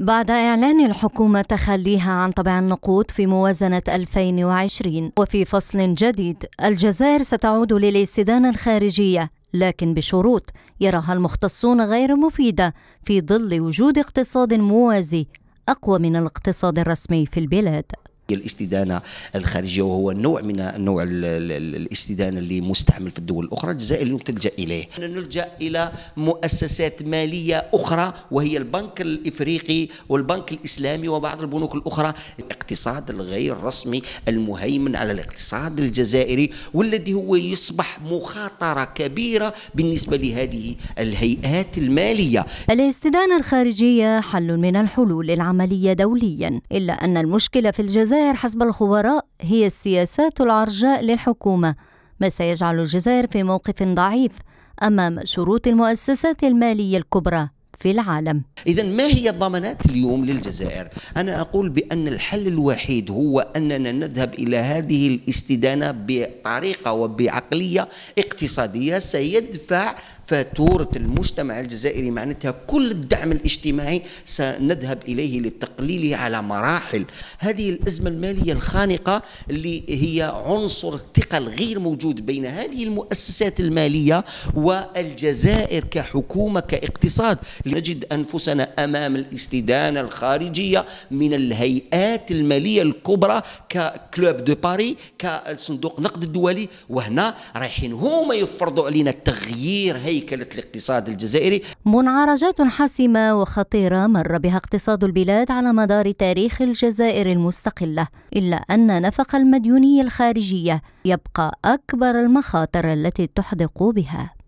بعد إعلان الحكومة تخليها عن طبع النقود في موازنة 2020 وفي فصل جديد الجزائر ستعود للاستدانة الخارجية لكن بشروط يراها المختصون غير مفيدة في ظل وجود اقتصاد موازي أقوى من الاقتصاد الرسمي في البلاد الاستدانه الخارجيه وهو نوع من نوع الاستدانه اللي مستعمل في الدول الاخرى الجزائر اليوم تلجا اليه نلجا الى مؤسسات ماليه اخرى وهي البنك الافريقي والبنك الاسلامي وبعض البنوك الاخرى الاقتصاد الغير رسمي المهيمن على الاقتصاد الجزائري والذي هو يصبح مخاطرة كبيرة بالنسبة لهذه الهيئات المالية الاستدانة الخارجية حل من الحلول العملية دوليا إلا أن المشكلة في الجزائر حسب الخبراء هي السياسات العرجاء للحكومة ما سيجعل الجزائر في موقف ضعيف أمام شروط المؤسسات المالية الكبرى في العالم إذا ما هي الضمانات اليوم للجزائر؟ أنا أقول بأن الحل الوحيد هو أننا نذهب إلى هذه الاستدانة بطريقة وبعقلية اقتصادية سيدفع فاتورة المجتمع الجزائري معناتها كل الدعم الاجتماعي سنذهب إليه لتقليله على مراحل هذه الأزمة المالية الخانقة اللي هي عنصر ثقل غير موجود بين هذه المؤسسات المالية والجزائر كحكومة كاقتصاد نجد أنفسنا أمام الاستدانة الخارجية من الهيئات المالية الكبرى ككلوب دو باري كصندوق نقد الدولي وهنا رايحين هما يفرضوا علينا تغيير هيكلة الاقتصاد الجزائري منعرجات حاسمة وخطيرة مر بها اقتصاد البلاد على مدار تاريخ الجزائر المستقلة إلا أن نفق المديونيه الخارجية يبقى أكبر المخاطر التي تحدق بها